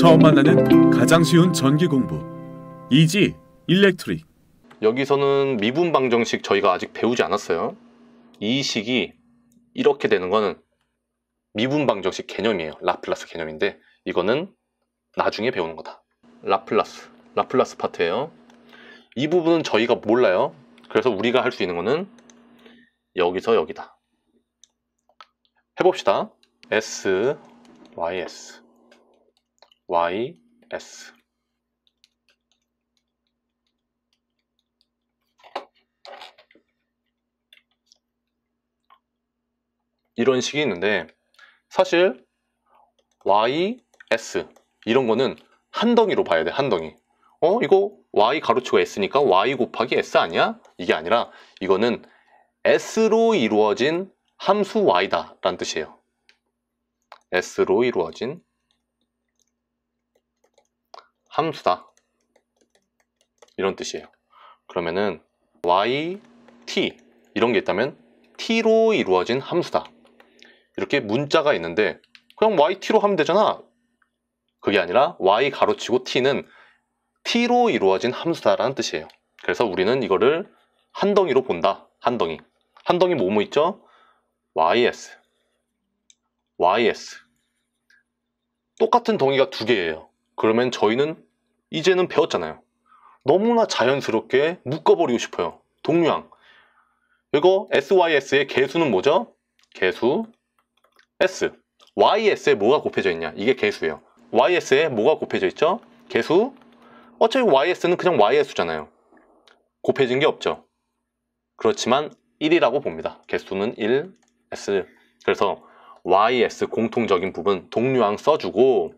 처음 만나는 가장 쉬운 전기 공부 이지 일렉트릭 여기서는 미분 방정식 저희가 아직 배우지 않았어요 이 식이 이렇게 되는 거는 미분 방정식 개념이에요 라플라스 개념인데 이거는 나중에 배우는 거다 라플라스 라플라스 파트예요 이 부분은 저희가 몰라요 그래서 우리가 할 수 있는 거는 여기서 여기다 해봅시다 S, Y, S y, s 이런 식이 있는데 사실 y, s 이런 거는 한 덩이로 봐야 돼, 한 덩이. 어, 이거 y 가로치고 s니까 y 곱하기 s 아니야? 이게 아니라 이거는 s로 이루어진 함수 y다 라는 뜻이에요. s로 이루어진 함수다. 이런 뜻이에요. 그러면은 y, t 이런 게 있다면 t로 이루어진 함수다. 이렇게 문자가 있는데 그냥 yt로 하면 되잖아. 그게 아니라 y 가로치고 t는 t로 이루어진 함수다라는 뜻이에요. 그래서 우리는 이거를 한 덩이로 본다. 한 덩이. 한 덩이 뭐뭐 있죠? ys. ys. 똑같은 덩이가 두 개예요. 그러면 저희는 이제는 배웠잖아요. 너무나 자연스럽게 묶어버리고 싶어요. 동류항. 이거 SYS의 개수는 뭐죠? 개수 S. YS에 뭐가 곱해져 있냐? 이게 개수예요. YS에 뭐가 곱해져 있죠? 개수. 어차피 YS는 그냥 Y의 수잖아요. 곱해진 게 없죠. 그렇지만 1이라고 봅니다. 개수는 1, S. 그래서 YS 공통적인 부분 동류항 써주고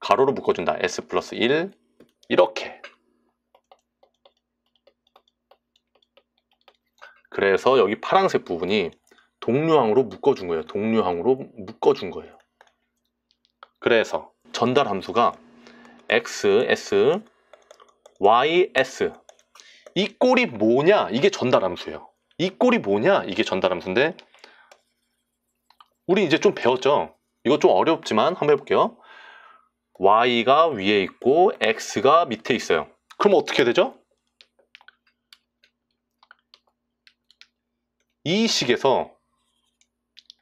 가로로 묶어준다. S 플러스 1, 이렇게 그래서 여기 파란색 부분이 동류항으로 묶어준 거예요. 동류항으로 묶어준 거예요. 그래서 전달 함수가 xs, ys 이 꼴이 뭐냐? 이게 전달 함수예요. 이 꼴이 뭐냐? 이게 전달 함수인데 우리 이제 좀 배웠죠? 이거 좀 어렵지만 한번 해볼게요. y가 위에 있고 x가 밑에 있어요. 그럼 어떻게 되죠? 이 식에서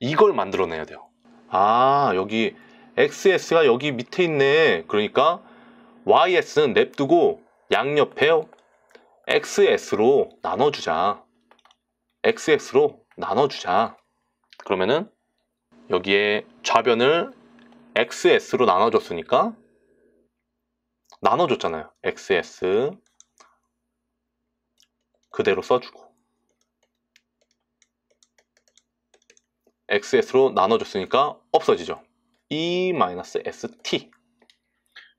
이걸 만들어내야 돼요. 아, 여기 xs가 여기 밑에 있네. 그러니까 ys는 냅두고 양옆에 xs로 나눠주자. xs로 나눠주자. 그러면은 여기에 좌변을 XS로 나눠줬으니까 나눠줬잖아요. XS 그대로 써주고 XS로 나눠줬으니까 없어지죠. E-ST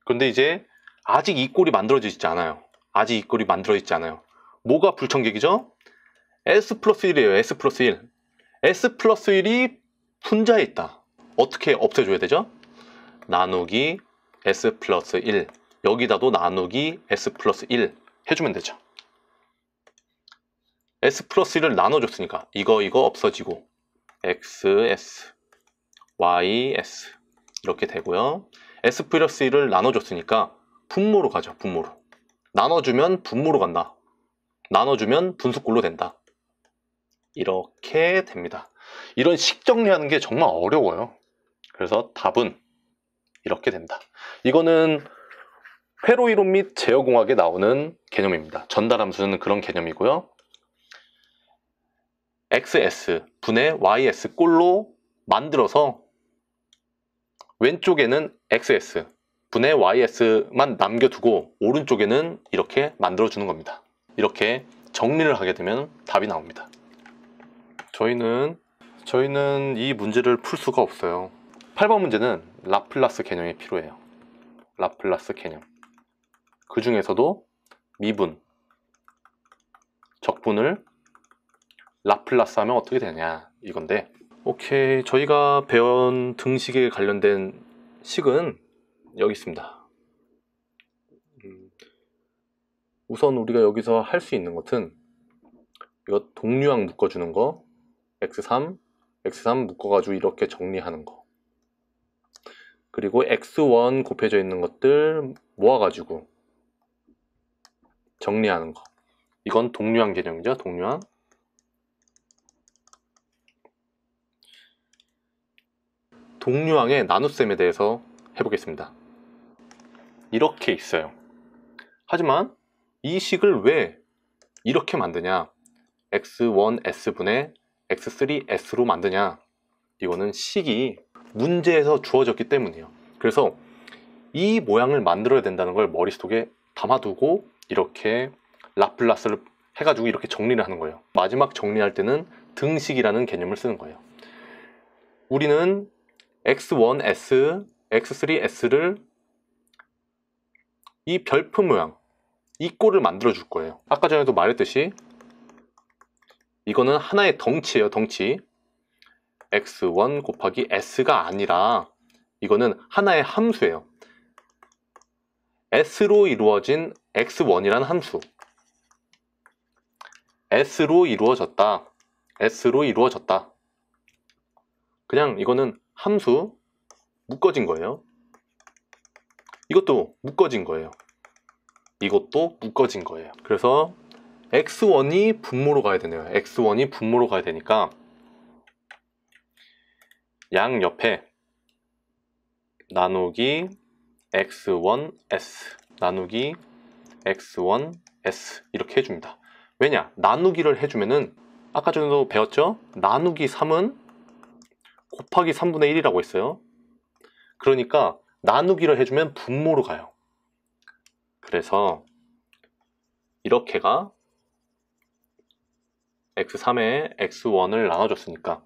근데 이제 아직 이 꼴이 만들어지지 않아요. 아직 이 꼴이 만들어지지 않아요. 뭐가 불청객이죠? S 플러스 1이에요. S 플러스 1. S 플러스 1이 분자에 있다. 어떻게 없애줘야 되죠? 나누기 s 플러스 1 여기다도 나누기 s 플러스 1 해주면 되죠. s 플러스 1을 나눠줬으니까 이거 이거 없어지고 xs, ys 이렇게 되고요. s 플러스 1을 나눠줬으니까 분모로 가죠. 분모로. 나눠주면 분모로 간다. 나눠주면 분수꼴로 된다. 이렇게 됩니다. 이런 식 정리하는 게 정말 어려워요. 그래서 답은 이렇게 된다. 이거는 회로 이론 및 제어공학에 나오는 개념입니다. 전달함수는 그런 개념이고요. xs 분의 ys 꼴로 만들어서 왼쪽에는 xs 분의 ys만 남겨두고 오른쪽에는 이렇게 만들어주는 겁니다. 이렇게 정리를 하게 되면 답이 나옵니다. 저희는 저희는 이 문제를 풀 수가 없어요. 8번 문제는 라플라스 개념이 필요해요. 라플라스 개념. 그 중에서도 미분, 적분을 라플라스 하면 어떻게 되냐 이건데 오케이 저희가 배운 등식에 관련된 식은 여기 있습니다. 음, 우선 우리가 여기서 할 수 있는 것은 이거 동류항 묶어주는 거 x3, x3 묶어가지고 이렇게 정리하는 거 그리고 x1 곱해져 있는 것들 모아가지고 정리하는 거. 이건 동류항 개념이죠. 동류항. 동류항의 나눗셈에 대해서 해보겠습니다. 이렇게 있어요. 하지만 이 식을 왜 이렇게 만드냐? x1s분의 x3s로 만드냐? 이거는 식이 문제에서 주어졌기 때문이에요. 그래서 이 모양을 만들어야 된다는 걸 머릿속에 담아두고 이렇게 라플라스를 해가지고 이렇게 정리를 하는 거예요. 마지막 정리할 때는 등식이라는 개념을 쓰는 거예요. 우리는 x1s, x3s를 이 별표 모양, 이 꼴을 만들어 줄 거예요. 아까 전에도 말했듯이 이거는 하나의 덩치예요, 덩치. x1 곱하기 s가 아니라 이거는 하나의 함수예요. s로 이루어진 x1이란 함수 s로 이루어졌다 s로 이루어졌다 그냥 이거는 함수 묶어진 거예요 이것도 묶어진 거예요 이것도 묶어진 거예요 그래서 x1이 분모로 가야 되네요 x1이 분모로 가야 되니까 양 옆에 나누기 x1s 나누기 x1s 이렇게 해줍니다. 왜냐? 나누기를 해주면은 아까 전에도 배웠죠? 나누기 3은 곱하기 3분의 1이라고 했어요. 그러니까 나누기를 해주면 분모로 가요. 그래서 이렇게가 x3에 x1을 나눠줬으니까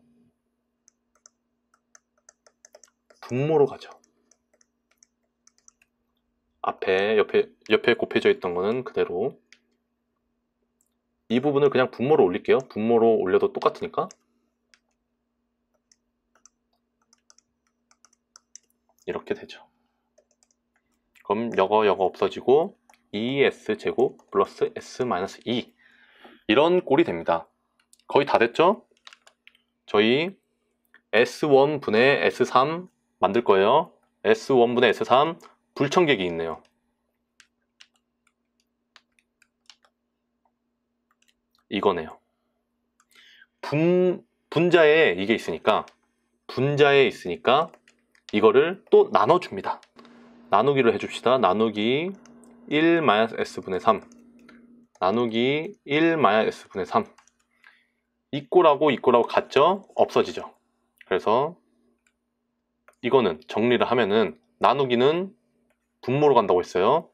분모로 가죠. 앞에 옆에 옆에 곱해져 있던 거는 그대로 이 부분을 그냥 분모로 올릴게요. 분모로 올려도 똑같으니까 이렇게 되죠. 그럼 여거 여거 없어지고 e, e s 제곱 플러스 S-2 e. 이런 꼴이 됩니다. 거의 다 됐죠? 저희 S1분의 S3 만들 거예요. S1분의 S3 불청객이 있네요. 이거네요. 분, 분자에 이게 있으니까 분자에 있으니까 이거를 또 나눠줍니다. 나누기를 해줍시다. 나누기 1-s분의 3 나누기 1-s분의 3이꼬라고이꼬라고 같죠? 없어지죠. 그래서 이거는 정리를 하면은 나누기는 분모로 간다고 했어요.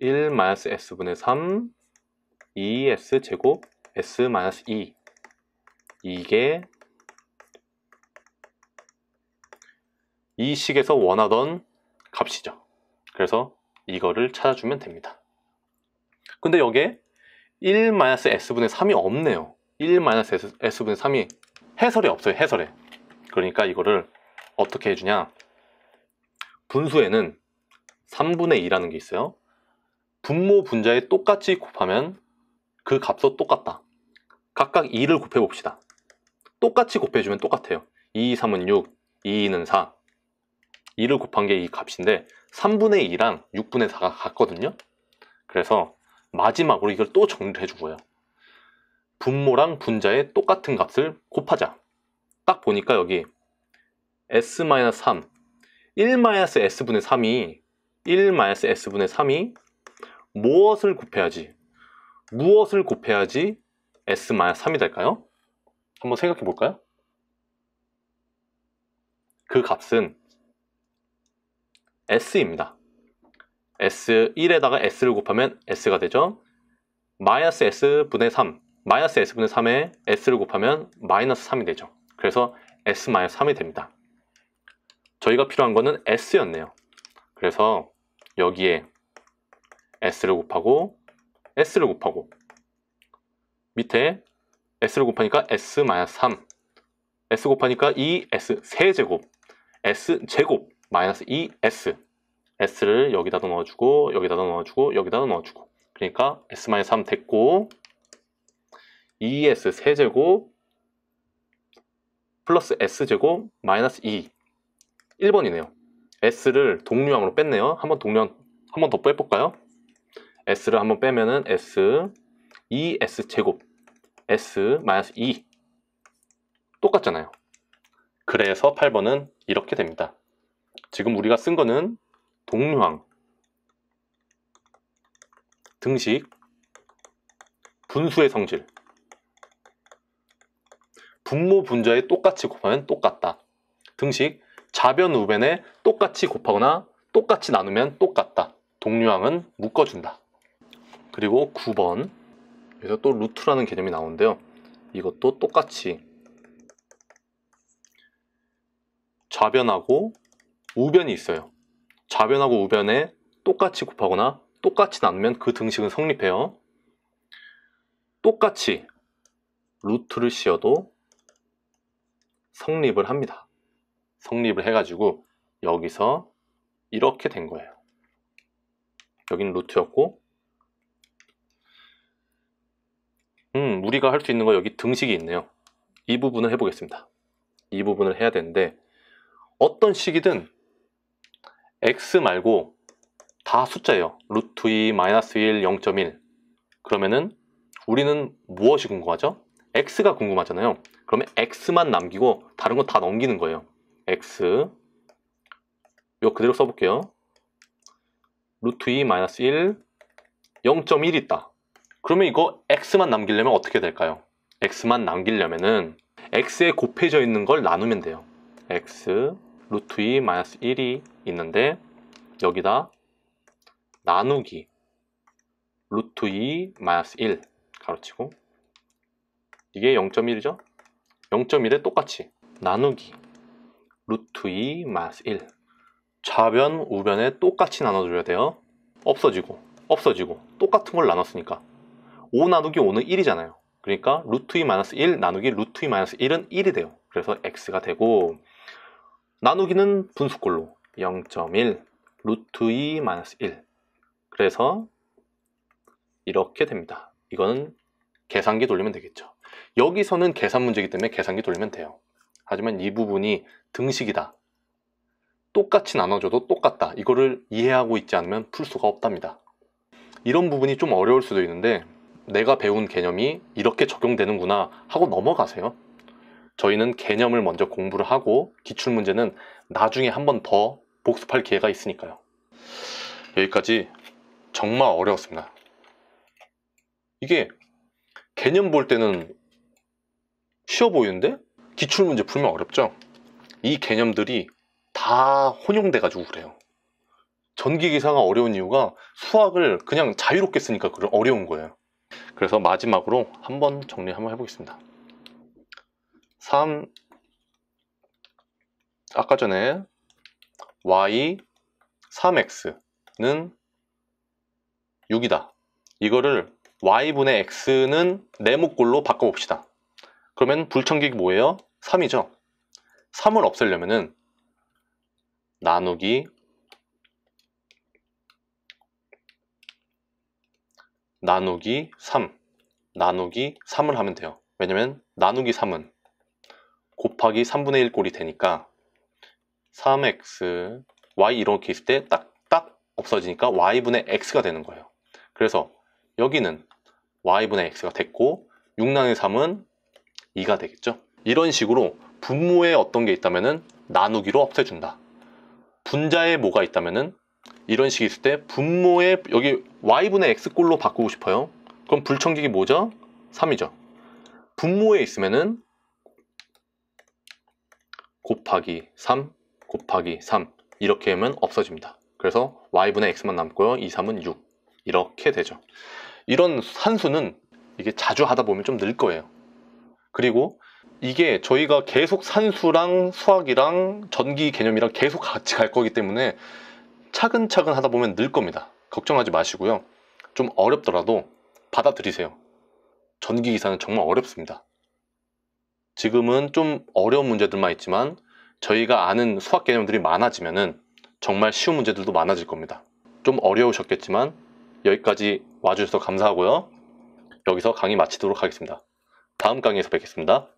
1마 s분의 3 2s 제곱 s 2 이게 이 식에서 원하던 값이죠. 그래서 이거를 찾아주면 됩니다. 근데 여기에 1-s분의 3이 없네요. 1-s분의 3이 해설이 없어요. 해설에. 그러니까 이거를 어떻게 해주냐. 분수에는 3분의 2라는 게 있어요. 분모 분자에 똑같이 곱하면 그 값도 똑같다. 각각 2를 곱해봅시다. 똑같이 곱해주면 똑같아요. 2, 3은 6, 2는 4. 2를 곱한 게 이 값인데 3분의 2랑 6분의 4가 같거든요. 그래서 마지막으로 이걸 또 정리를 해준 거예요. 분모랑 분자의 똑같은 값을 곱하자. 딱 보니까 여기 s-3 1-s분의 3이 1-s분의 3이 무엇을 곱해야지 무엇을 곱해야지 s-3이 될까요? 한번 생각해 볼까요? 그 값은 s입니다. s1에다가 s를 곱하면 s가 되죠. 마이너스 s분의 3 마이너스 S분의 3에 S를 곱하면 마이너스 3이 되죠. 그래서 S-3이 마이너스 됩니다. 저희가 필요한 거는 S였네요. 그래서 여기에 S를 곱하고 S를 곱하고 밑에 S를 곱하니까 S-3 S 곱하니까 2S 세제곱 S제곱 마이너스 2S S를 여기다 넣어주고 여기다 넣어주고 여기다 넣어주고 그러니까 S-3 됐고 2s e 세제곱 플러스 s제곱 마이너스 2 e. 1번이네요. s를 동류항으로 뺐네요. 한번 동류항 한번 더 빼볼까요? s를 한번 빼면은 s 2s e 제곱 s 마이너스 2 똑같잖아요. 그래서 8번은 이렇게 됩니다. 지금 우리가 쓴 거는 동류항 등식 분수의 성질 분모 분자에 똑같이 곱하면 똑같다. 등식 자변 우변에 똑같이 곱하거나 똑같이 나누면 똑같다. 동류항은 묶어준다. 그리고 9번 여기서 또 루트라는 개념이 나오는데요. 이것도 똑같이 좌변하고 우변이 있어요. 좌변하고 우변에 똑같이 곱하거나 똑같이 나누면 그 등식은 성립해요. 똑같이 루트를 씌어도 성립을 합니다. 성립을 해가지고 여기서 이렇게 된 거예요. 여기는 루트였고 음, 우리가 할 수 있는 거 여기 등식이 있네요. 이 부분을 해보겠습니다. 이 부분을 해야 되는데 어떤 식이든 x 말고 다 숫자예요. 루트 2, 마이너스 1, 0.1 그러면은 우리는 무엇이 궁금하죠? x가 궁금하잖아요. 그러면 x만 남기고 다른 건 다 넘기는 거예요. x 이거 그대로 써볼게요. 루트 2 마이너스 1 0.1 있다. 그러면 이거 x만 남기려면 어떻게 될까요? x만 남기려면은 x에 곱해져 있는 걸 나누면 돼요. x 루트 2 마이너스 1이 있는데 여기다 나누기 루트 2 마이너스 1 가로치고 이게 0.1이죠? 0.1에 똑같이 나누기 루트 2 마스 1 좌변 우변에 똑같이 나눠줘야 돼요 없어지고 없어지고 똑같은 걸 나눴으니까 5 나누기 5는 1이잖아요 그러니까 루트 2 마이너스 1 나누기 루트 2 마이너스 1은 1이 돼요 그래서 x가 되고 나누기는 분수꼴로 0.1 루트 2 마이너스 1 그래서 이렇게 됩니다 이거는 계산기 돌리면 되겠죠 여기서는 계산 문제이기 때문에 계산기 돌리면 돼요. 하지만 이 부분이 등식이다. 똑같이 나눠줘도 똑같다. 이거를 이해하고 있지 않으면 풀 수가 없답니다. 이런 부분이 좀 어려울 수도 있는데 내가 배운 개념이 이렇게 적용되는구나 하고 넘어가세요. 저희는 개념을 먼저 공부를 하고 기출문제는 나중에 한 번 더 복습할 기회가 있으니까요. 여기까지 정말 어려웠습니다. 이게 개념 볼 때는 쉬워 보이는데 기출문제 풀면 어렵죠? 이 개념들이 다 혼용돼가지고 그래요. 전기기사가 어려운 이유가 수학을 그냥 자유롭게 쓰니까 그런 어려운 거예요. 그래서 마지막으로 한번 정리 한번 해보겠습니다. 3 아까 전에 y 3x는 6이다. 이거를 y분의 x는 네모꼴로 바꿔봅시다. 그러면 불청객이 뭐예요? 3이죠. 3을 없애려면은 나누기 나누기 3 나누기 3을 하면 돼요. 왜냐면 나누기 3은 곱하기 3분의 1 꼴이 되니까 3x y 이렇게 있을 때 딱딱 딱 없어지니까 y분의 x가 되는 거예요. 그래서 여기는 y분의 x가 됐고 6랑의 3은 2가 되겠죠. 이런 식으로 분모에 어떤 게있다면 나누기로 없애준다. 분자에 뭐가 있다면 이런 식이 있을 때 분모에 여기 y분의 x꼴로 바꾸고 싶어요. 그럼 불청객이 뭐죠? 3이죠. 분모에 있으면 곱하기 3 곱하기 3 이렇게 하면 없어집니다. 그래서 y분의 x만 남고요. 2, 3은 6 이렇게 되죠. 이런 산수는 이게 자주 하다 보면 좀 늘 거예요. 그리고 이게 저희가 계속 산수랑 수학이랑 전기 개념이랑 계속 같이 갈 거기 때문에 차근차근 하다 보면 늘 겁니다. 걱정하지 마시고요. 좀 어렵더라도 받아들이세요. 전기기사는 정말 어렵습니다. 지금은 좀 어려운 문제들만 있지만 저희가 아는 수학 개념들이 많아지면은 정말 쉬운 문제들도 많아질 겁니다. 좀 어려우셨겠지만 여기까지 와주셔서 감사하고요. 여기서 강의 마치도록 하겠습니다. 다음 강의에서 뵙겠습니다.